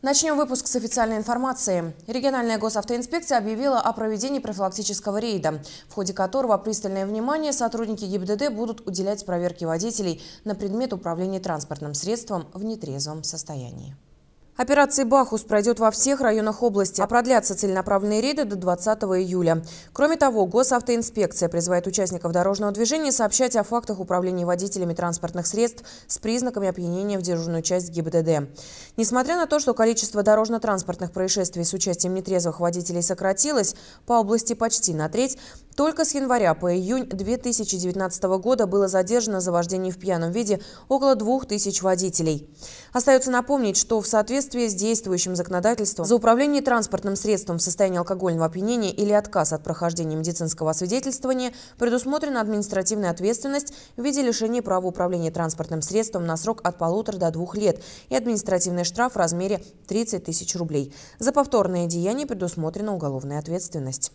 Начнем выпуск с официальной информации. Региональная госавтоинспекция объявила о проведении профилактического рейда, в ходе которого пристальное внимание сотрудники ГИБДД будут уделять проверке водителей на предмет управления транспортным средством в нетрезвом состоянии. Операции «Бахус» пройдет во всех районах области, а продлятся целенаправленные рейды до 20 июля. Кроме того, госавтоинспекция призывает участников дорожного движения сообщать о фактах управления водителями транспортных средств с признаками опьянения в дежурную часть ГИБДД. Несмотря на то, что количество дорожно-транспортных происшествий с участием нетрезвых водителей сократилось по области почти на треть, только с января по июнь 2019 года было задержано за вождение в пьяном виде около 2000 водителей. Остается напомнить, что в соответствии с действующим законодательством за управление транспортным средством в состоянии алкогольного опьянения или отказ от прохождения медицинского освидетельствования предусмотрена административная ответственность в виде лишения права управления транспортным средством на срок от полутора до двух лет и административный штраф в размере 30 тысяч рублей. За повторные деяния предусмотрена уголовная ответственность.